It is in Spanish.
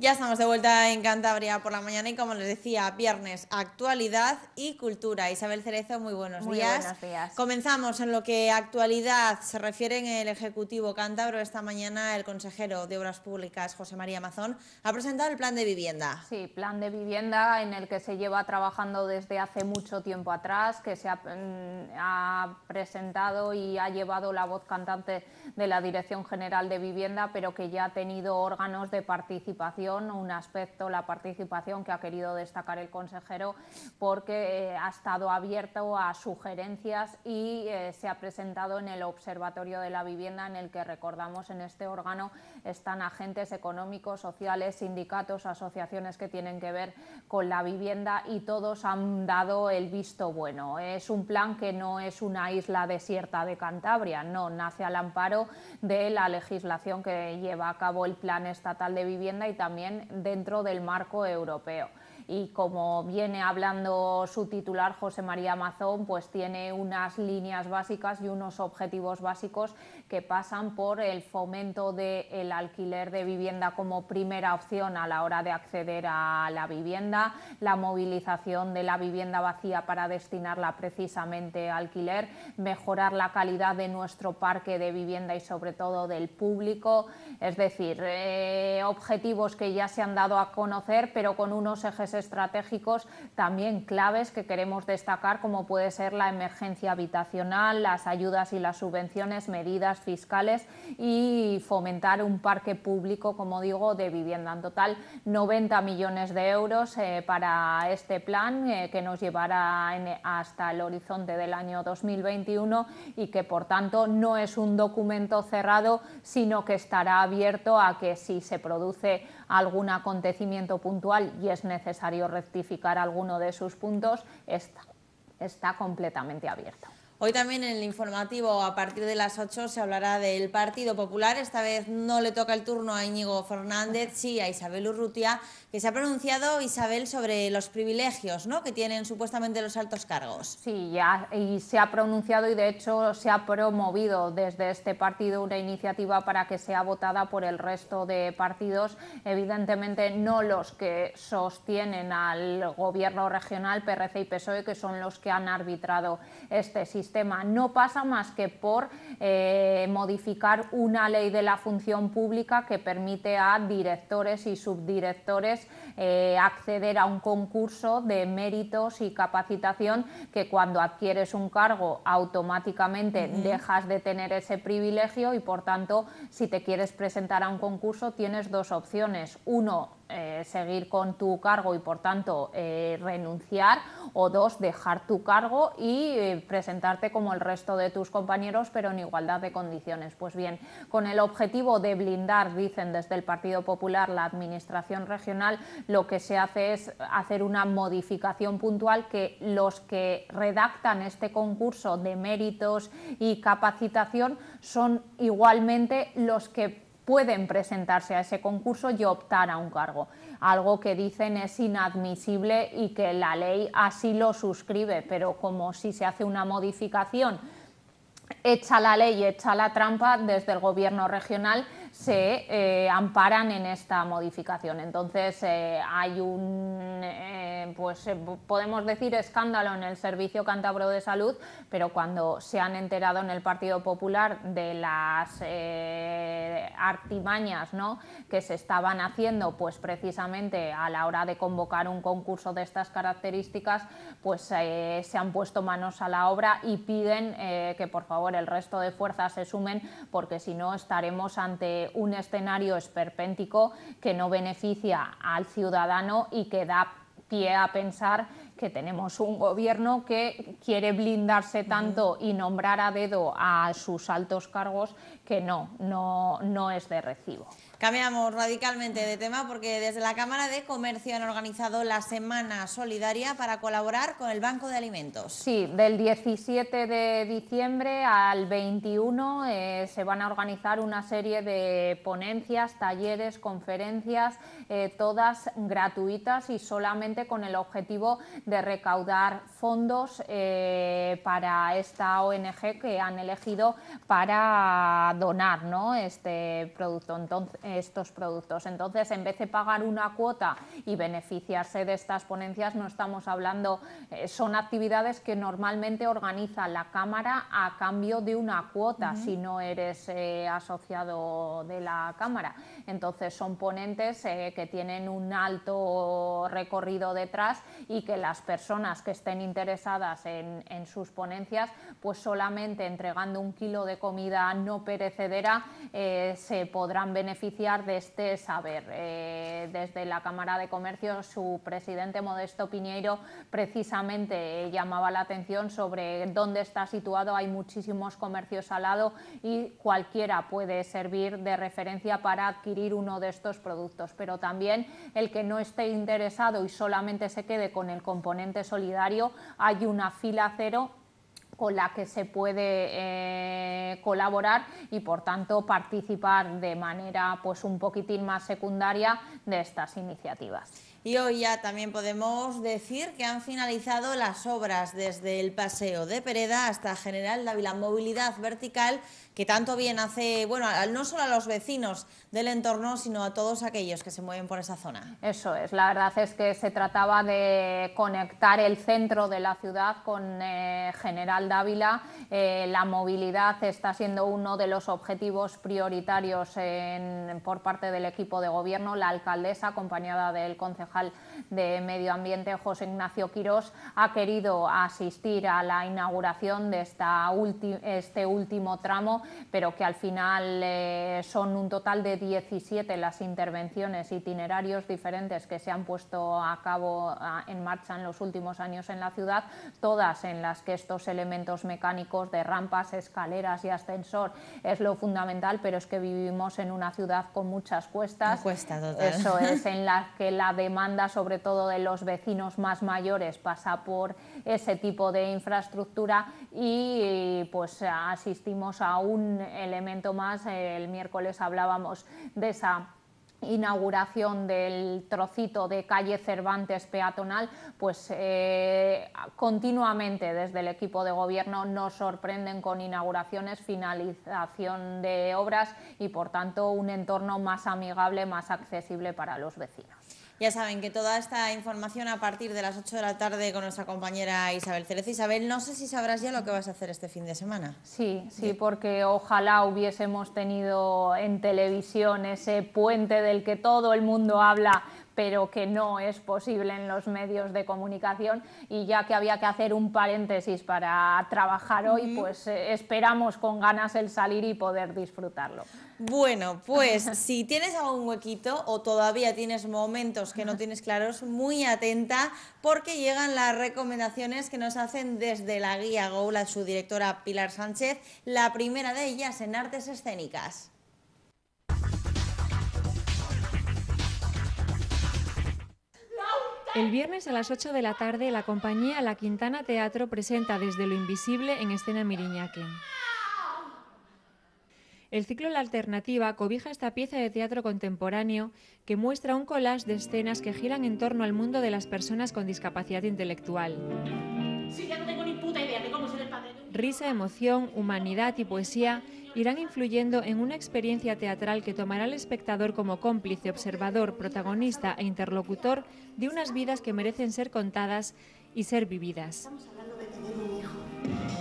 Ya estamos de vuelta en Cantabria por la mañana y como les decía, viernes, actualidad y cultura. Isabel Cerezo, muy buenos muy días. Buenos días. Comenzamos en lo que actualidad se refiere en el Ejecutivo Cántabro. Esta mañana el consejero de Obras Públicas, José María Mazón, ha presentado el plan de vivienda. Sí, plan de vivienda en el que se lleva trabajando desde hace mucho tiempo atrás, que se ha mm, presentado y ha llevado la voz cantante de la Dirección General de Vivienda, pero que ya ha tenido órganos de participación un aspecto, la participación que ha querido destacar el consejero porque eh, ha estado abierto a sugerencias y eh, se ha presentado en el Observatorio de la Vivienda en el que recordamos en este órgano están agentes económicos, sociales, sindicatos, asociaciones que tienen que ver con la vivienda y todos han dado el visto bueno. Es un plan que no es una isla desierta de Cantabria, no, nace al amparo de la legislación que lleva a cabo el Plan Estatal de Vivienda y también dentro del marco europeo y como viene hablando su titular José María Mazón, pues tiene unas líneas básicas y unos objetivos básicos que pasan por el fomento del alquiler de vivienda como primera opción a la hora de acceder a la vivienda, la movilización de la vivienda vacía para destinarla precisamente alquiler, mejorar la calidad de nuestro parque de vivienda y sobre todo del público, es decir, eh, objetivos que ya se han dado a conocer pero con unos ejes estratégicos también claves que queremos destacar, como puede ser la emergencia habitacional, las ayudas y las subvenciones, medidas fiscales y fomentar un parque público, como digo, de vivienda. En total, 90 millones de euros eh, para este plan eh, que nos llevará hasta el horizonte del año 2021 y que, por tanto, no es un documento cerrado, sino que estará abierto a que si se produce algún acontecimiento puntual y es necesario rectificar alguno de sus puntos, está, está completamente abierto. Hoy también en el informativo a partir de las 8 se hablará del Partido Popular. Esta vez no le toca el turno a Íñigo Fernández, sí a Isabel Urrutia, que se ha pronunciado Isabel sobre los privilegios ¿no? que tienen supuestamente los altos cargos. Sí, ya, y se ha pronunciado y de hecho se ha promovido desde este partido una iniciativa para que sea votada por el resto de partidos, evidentemente no los que sostienen al gobierno regional PRC y PSOE, que son los que han arbitrado este sistema no pasa más que por eh, modificar una ley de la función pública que permite a directores y subdirectores eh, acceder a un concurso de méritos y capacitación que cuando adquieres un cargo automáticamente dejas de tener ese privilegio y por tanto si te quieres presentar a un concurso tienes dos opciones. Uno, eh, seguir con tu cargo y por tanto eh, renunciar o dos, dejar tu cargo y eh, presentarte como el resto de tus compañeros pero en igualdad de condiciones. Pues bien, con el objetivo de blindar, dicen desde el Partido Popular, la Administración regional, lo que se hace es hacer una modificación puntual que los que redactan este concurso de méritos y capacitación son igualmente los que pueden presentarse a ese concurso y optar a un cargo, algo que dicen es inadmisible y que la ley así lo suscribe, pero como si se hace una modificación echa la ley, echa la trampa, desde el gobierno regional se eh, amparan en esta modificación. Entonces eh, hay un pues eh, podemos decir escándalo en el Servicio Cantabro de Salud, pero cuando se han enterado en el Partido Popular de las eh, artimañas ¿no? que se estaban haciendo, pues precisamente a la hora de convocar un concurso de estas características, pues eh, se han puesto manos a la obra y piden que por favor el resto de fuerzas se sumen, porque si no estaremos ante un escenario esperpéntico que no beneficia al ciudadano y que da pie a pensar que tenemos un gobierno que quiere blindarse tanto y nombrar a dedo a sus altos cargos que no, no, no es de recibo. Cambiamos radicalmente de tema porque desde la Cámara de Comercio han organizado la Semana Solidaria para colaborar con el Banco de Alimentos. Sí, del 17 de diciembre al 21 eh, se van a organizar una serie de ponencias, talleres, conferencias, eh, todas gratuitas y solamente con el objetivo de recaudar fondos eh, para esta ONG que han elegido para donar este producto. Entonces, estos productos. Entonces, en vez de pagar una cuota y beneficiarse de estas ponencias, no estamos hablando, eh, son actividades que normalmente organiza la Cámara a cambio de una cuota, si no eres eh, asociado de la Cámara. Entonces, son ponentes eh, que tienen un alto recorrido detrás y que las personas que estén interesadas en, en sus ponencias, pues solamente entregando un kilo de comida no perecedera se podrán beneficiar de este saber. Eh, desde la Cámara de Comercio, su presidente Modesto Piñeiro precisamente eh, llamaba la atención sobre dónde está situado. Hay muchísimos comercios al lado y cualquiera puede servir de referencia para adquirir uno de estos productos. Pero también el que no esté interesado y solamente se quede con el componente solidario, hay una fila cero con la que se puede eh, colaborar y por tanto participar de manera pues un poquitín más secundaria de estas iniciativas. Y hoy ya también podemos decir que han finalizado las obras desde el Paseo de Pereda hasta General Dávila, movilidad vertical que tanto bien hace, bueno, no solo a los vecinos del entorno, sino a todos aquellos que se mueven por esa zona. Eso es, la verdad es que se trataba de conectar el centro de la ciudad con eh, General Dávila. Eh, la movilidad está siendo uno de los objetivos prioritarios por parte del equipo de gobierno. La alcaldesa, acompañada del concejal de Medio Ambiente, José Ignacio Quirós, ha querido asistir a la inauguración de esta este último tramo, pero que al final eh, son un total de 17 las intervenciones, itinerarios diferentes que se han puesto a cabo en marcha en los últimos años en la ciudad, todas en las que estos elementos mecánicos de rampas, escaleras y ascensor es lo fundamental, pero es que vivimos en una ciudad con muchas cuestas. Eso es, en la que la demanda sobre todo de los vecinos más mayores pasa por ese tipo de infraestructura y pues asistimos a un elemento más. El miércoles hablábamos de esa inauguración del trocito de calle Cervantes peatonal, pues eh, continuamente desde el equipo de gobierno nos sorprenden con inauguraciones, finalización de obras y por tanto un entorno más amigable, más accesible para los vecinos. Ya saben que toda esta información a partir de las 8 de la tarde con nuestra compañera Isabel Cereza. Isabel, no sé si sabrás ya lo que vas a hacer este fin de semana. sí, sí, porque ojalá hubiésemos tenido en televisión ese puente del que todo el mundo habla pero que no es posible en los medios de comunicación. Y ya que había que hacer un paréntesis para trabajar hoy, pues eh, esperamos con ganas el salir y poder disfrutarlo. Bueno, pues si tienes algún huequito o todavía tienes momentos que no tienes claros, muy atenta porque llegan las recomendaciones que nos hacen desde la guía Goula, su directora Pilar Sánchez, la primera de ellas en artes escénicas. El viernes a las 8 de la tarde, la compañía La Quintana Teatro presenta Desde lo Invisible en escena Miriñaque. El ciclo La Alternativa cobija esta pieza de teatro contemporáneo que muestra un collage de escenas que giran en torno al mundo de las personas con discapacidad intelectual. Risa, emoción, humanidad y poesía irán influyendo en una experiencia teatral que tomará al espectador como cómplice, observador, protagonista e interlocutor de unas vidas que merecen ser contadas y ser vividas. Estamos